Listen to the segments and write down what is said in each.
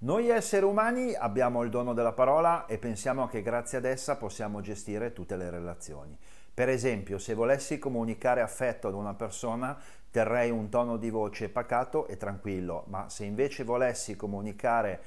Noi esseri umani abbiamo il dono della parola e pensiamo che grazie ad essa possiamo gestire tutte le relazioni. Per esempio, se volessi comunicare affetto ad una persona, terrei un tono di voce pacato e tranquillo, ma se invece volessi comunicare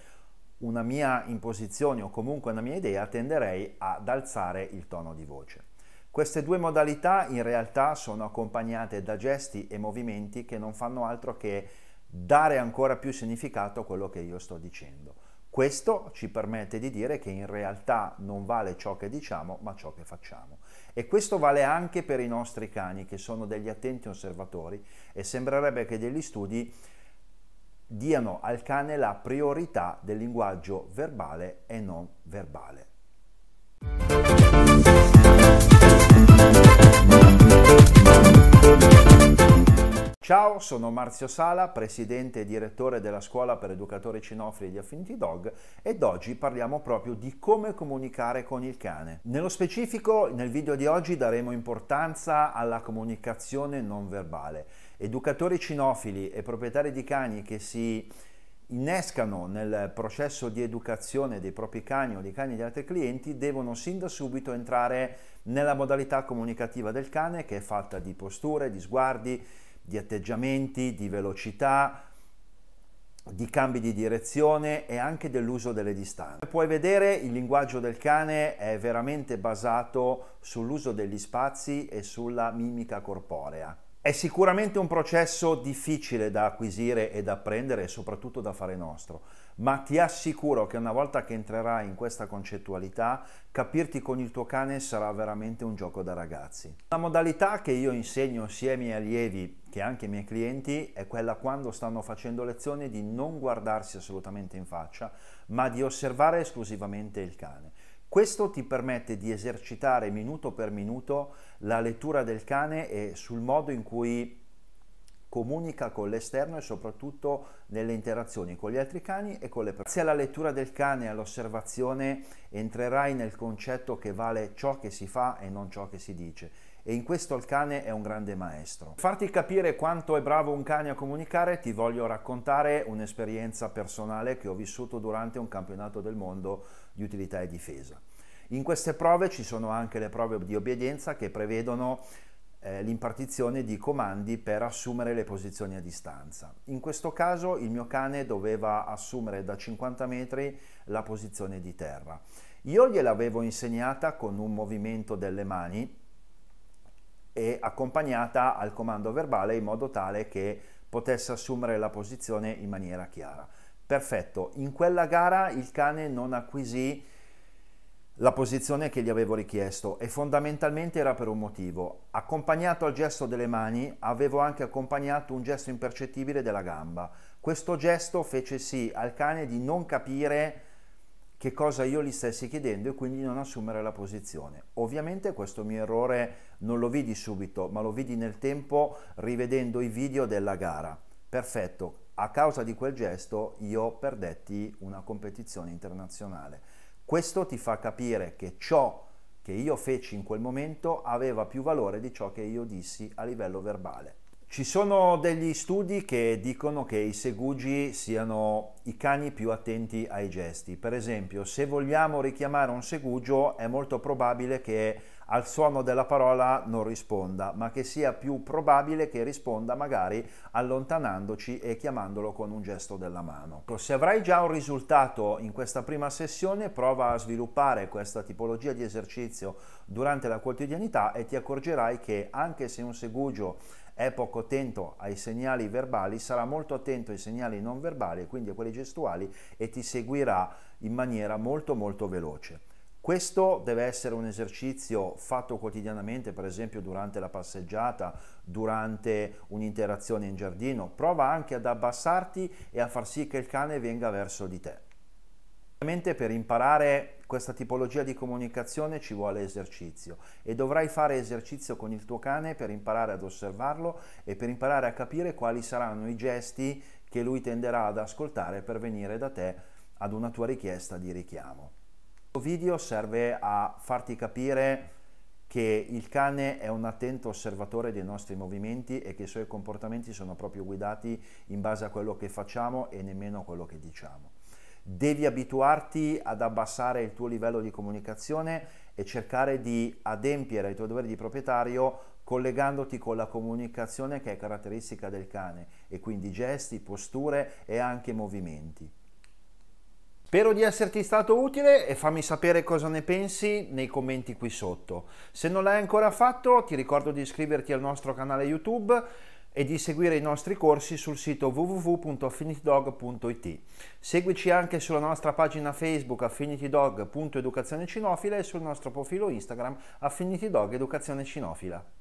una mia imposizione o comunque una mia idea, tenderei ad alzare il tono di voce. Queste due modalità in realtà sono accompagnate da gesti e movimenti che non fanno altro che dare ancora più significato a quello che io sto dicendo. Questo ci permette di dire che in realtà non vale ciò che diciamo, ma ciò che facciamo. E questo vale anche per i nostri cani, che sono degli attenti osservatori e sembrerebbe che degli studi diano al cane la priorità del linguaggio verbale e non verbale. Ciao, sono Marzio Sala, presidente e direttore della scuola per educatori cinofili di Affinity Dog ed oggi parliamo proprio di come comunicare con il cane. Nello specifico, nel video di oggi daremo importanza alla comunicazione non verbale. Educatori cinofili e proprietari di cani che si innescano nel processo di educazione dei propri cani o dei cani di altri clienti devono sin da subito entrare nella modalità comunicativa del cane che è fatta di posture, di sguardi, di atteggiamenti, di velocità, di cambi di direzione e anche dell'uso delle distanze. Come puoi vedere il linguaggio del cane è veramente basato sull'uso degli spazi e sulla mimica corporea. È sicuramente un processo difficile da acquisire e da apprendere e soprattutto da fare nostro, ma ti assicuro che una volta che entrerai in questa concettualità, capirti con il tuo cane sarà veramente un gioco da ragazzi. La modalità che io insegno sia ai miei allievi che anche i miei clienti è quella quando stanno facendo lezione di non guardarsi assolutamente in faccia, ma di osservare esclusivamente il cane. Questo ti permette di esercitare minuto per minuto la lettura del cane e sul modo in cui comunica con l'esterno e soprattutto nelle interazioni con gli altri cani e con le persone. Grazie alla lettura del cane e all'osservazione entrerai nel concetto che vale ciò che si fa e non ciò che si dice e in questo il cane è un grande maestro. Farti capire quanto è bravo un cane a comunicare ti voglio raccontare un'esperienza personale che ho vissuto durante un campionato del mondo di utilità e difesa. In queste prove ci sono anche le prove di obbedienza che prevedono eh, l'impartizione di comandi per assumere le posizioni a distanza. In questo caso il mio cane doveva assumere da 50 metri la posizione di terra. Io gliel'avevo insegnata con un movimento delle mani e accompagnata al comando verbale in modo tale che potesse assumere la posizione in maniera chiara. Perfetto, in quella gara il cane non acquisì la posizione che gli avevo richiesto e fondamentalmente era per un motivo. Accompagnato al gesto delle mani avevo anche accompagnato un gesto impercettibile della gamba. Questo gesto fece sì al cane di non capire che cosa io gli stessi chiedendo e quindi non assumere la posizione. Ovviamente questo mio errore non lo vidi subito, ma lo vidi nel tempo rivedendo i video della gara. Perfetto, a causa di quel gesto io perdetti una competizione internazionale. Questo ti fa capire che ciò che io feci in quel momento aveva più valore di ciò che io dissi a livello verbale. Ci sono degli studi che dicono che i segugi siano i cani più attenti ai gesti. Per esempio, se vogliamo richiamare un segugio è molto probabile che al suono della parola non risponda, ma che sia più probabile che risponda magari allontanandoci e chiamandolo con un gesto della mano. Se avrai già un risultato in questa prima sessione, prova a sviluppare questa tipologia di esercizio durante la quotidianità e ti accorgerai che anche se un segugio è poco attento ai segnali verbali, sarà molto attento ai segnali non verbali e quindi a quelli gestuali e ti seguirà in maniera molto molto veloce. Questo deve essere un esercizio fatto quotidianamente, per esempio durante la passeggiata, durante un'interazione in giardino. Prova anche ad abbassarti e a far sì che il cane venga verso di te. Ovviamente per imparare questa tipologia di comunicazione ci vuole esercizio e dovrai fare esercizio con il tuo cane per imparare ad osservarlo e per imparare a capire quali saranno i gesti che lui tenderà ad ascoltare per venire da te ad una tua richiesta di richiamo. Questo video serve a farti capire che il cane è un attento osservatore dei nostri movimenti e che i suoi comportamenti sono proprio guidati in base a quello che facciamo e nemmeno a quello che diciamo devi abituarti ad abbassare il tuo livello di comunicazione e cercare di adempiere ai tuoi doveri di proprietario collegandoti con la comunicazione che è caratteristica del cane e quindi gesti, posture e anche movimenti. Spero di esserti stato utile e fammi sapere cosa ne pensi nei commenti qui sotto. Se non l'hai ancora fatto ti ricordo di iscriverti al nostro canale YouTube e di seguire i nostri corsi sul sito www.affinitydog.it. Seguici anche sulla nostra pagina Facebook affinitydog.educazione cinofila e sul nostro profilo Instagram affinitydog cinofila.